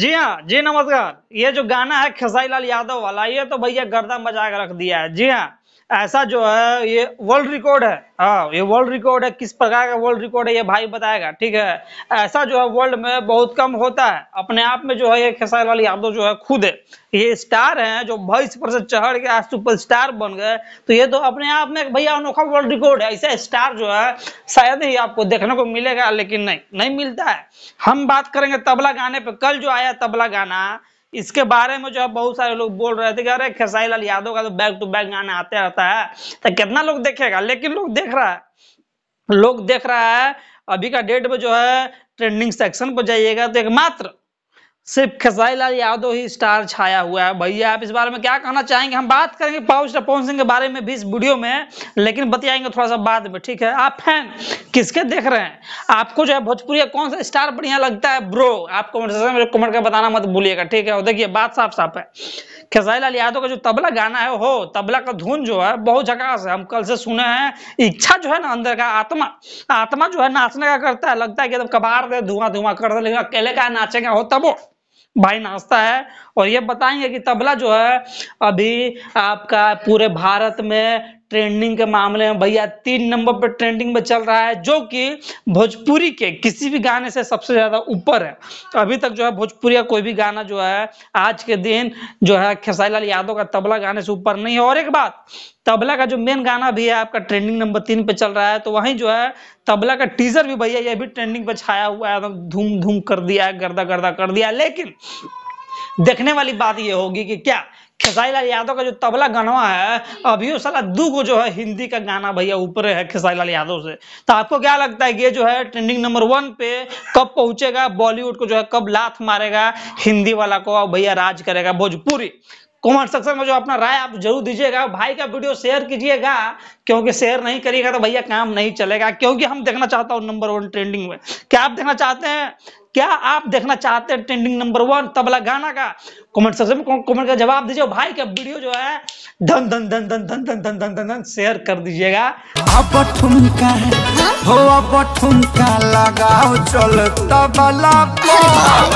जी हाँ जी नमस्कार ये जो गाना है खेसाई लाल यादव वाला ये तो भैया गर्दा मजाक रख दिया है जी हाँ ऐसा जो है ये वर्ल्ड रिकॉर्ड है हाँ ये वर्ल्ड रिकॉर्ड है किस प्रकार का वर्ल्ड रिकॉर्ड है ये भाई बताएगा ठीक है ऐसा जो है वर्ल्ड में बहुत कम होता है अपने आप में जो है ये खेसारी लाल यादव जो है खुद है ये स्टार हैं जो भविष्य पर से चढ़ के आज सुपर स्टार बन गए तो ये तो अपने आप में एक भैया अनोखा वर्ल्ड रिकॉर्ड है ऐसा स्टार जो है शायद ही आपको देखने को मिलेगा लेकिन नहीं नहीं मिलता है हम बात करेंगे तबला गाने पर कल जो आया तबला गाना इसके बारे में जो है बहुत सारे लोग बोल रहे थे कि अरे खेसाई लाल यादव का तो बैक टू बैक गाना आते रहता है तो कितना लोग देखेगा लेकिन लोग देख रहा है लोग देख रहा है अभी का डेट में जो है ट्रेंडिंग सेक्शन पर जाइएगा तो एक मात्र सिर्फ खसाई लाल यादव ही स्टार छाया हुआ है भैया आप इस बारे में क्या कहना चाहेंगे हम बात करेंगे पाउच टपोन सिंह के बारे में भी इस वीडियो में लेकिन बतियाएंगे थोड़ा सा बाद में ठीक है आप फैन किसके देख रहे हैं आपको जो है भोजपुरी का कौन सा स्टार बढ़िया लगता है ब्रो आप कमेंट सेक्शन में कमेंट कर बताना मत भूलिएगा ठीक है और देखिए बात साफ साफ है खेसाई लाल यादव का जो तबला गाना है हो तबला का धुन जो है बहुत झकास है हम कल से सुने हैं इच्छा जो है ना अंदर का आत्मा आत्मा जो है नाचने का करता है लगता है कि एकदम कबार दे धुआं धुआं कर दे लेकिन अकेले का नाचेगा हो तबो भाई नाश्ता है और ये बताएंगे कि तबला जो है अभी आपका पूरे भारत में ट्रेंडिंग के मामले में भैया तीन नंबर पर ट्रेंडिंग में चल रहा है जो कि भोजपुरी के किसी भी गाने से सबसे ज़्यादा ऊपर है तो अभी तक जो है भोजपुरी का कोई भी गाना जो है आज के दिन जो है खेसारी लाल यादव का तबला गाने से ऊपर नहीं है और एक बात तबला का जो मेन गाना भी है आपका ट्रेंडिंग नंबर तीन पे चल रहा है तो वहीं जो है तबला का टीजर भी भैया ये भी ट्रेंडिंग पे छाया हुआ है धूम धूम कर दिया है गर्दा गर्दा कर दिया लेकिन देखने वाली बात यह होगी कि क्या खेसारी यादव का जो तबला गनवा है अभी साला दू को जो है हिंदी का गाना भैया ऊपर है खेसारी यादव से तो आपको क्या लगता है ये जो है ट्रेंडिंग नंबर वन पे कब पहुंचेगा बॉलीवुड को जो है कब लात मारेगा हिंदी वाला को भैया राज करेगा भोजपुरी कमेंट सेक्शन में जो अपना राय आप जरूर दीजिएगा भाई का वीडियो शेयर कीजिएगा क्योंकि शेयर नहीं करिएगा तो भैया काम नहीं चलेगा क्योंकि हम देखना चाहता हूँ नंबर वन ट्रेंडिंग में क्या आप देखना चाहते हैं क्या आप देखना चाहते हैं ट्रेंडिंग नंबर वन तबला गाना का कमेंट सेक्शन में कमेंट का जवाब दीजिए भाई का वीडियो जो है धन धन धन धन धन धन धन धन धन शेयर कर दीजिएगा अब ठुमका है हो अब ठुमका लगाओ चल तबला